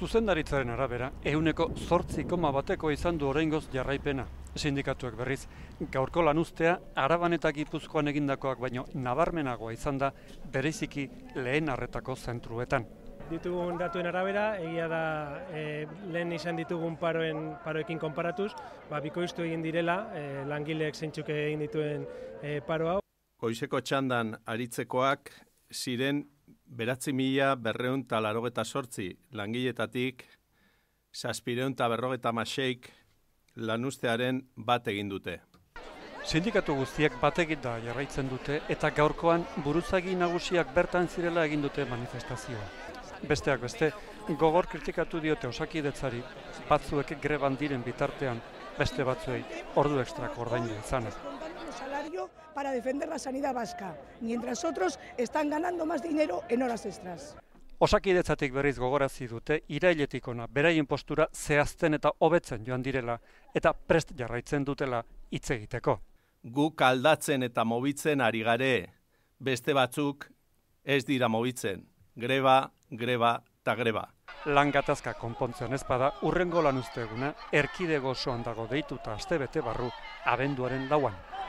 Zuzendaritzaren arabera, euneko zortzi koma bateko izan du oraingoz jarraipena. Sindikatuek berriz, gaurko lan ustea, araban eta gipuzkoan egindakoak baino nabarmenagoa izan da bereziki lehen arretako zentruetan. Ditugun datuen arabera, egia da e, lehen izan ditugun paroen, paroekin konparatuz, ba, bikoiztu egin direla, e, langileek zentsuk egin dituen e, paro hau. Goizeko txandan aritzekoak ziren beratzi mila berreun talarogeta sortzi langiletatik, saspireun eta berrogeta maseik lanustearen bat egin dute. Sindikatu guztiak bat da jarraitzen dute eta gaurkoan buruzagi nagusiak bertan zirela egin dute manifestazioa. Besteak beste, gogor kritikatu diote osakidetzari batzuek greban diren bitartean beste batzuei ordu ekstrak ordaindu zanez salario para defender la sanidad vasca, mientras otros están ganando más dinero en horas extras. Osakidetzatik berriz gogorazi dute irailetik ona beraien postura zehazten eta hobetzen joan direla eta prest jarraitzen dutela hitz egiteko. Guk aldatzen eta mobitzen ari gare, beste batzuk ez dira mobitzen, greba, greba eta greba. Langatazka konpontzen ezpada urrengo lan usteguna erkidego dago deituta aste barru abenduaren dauan.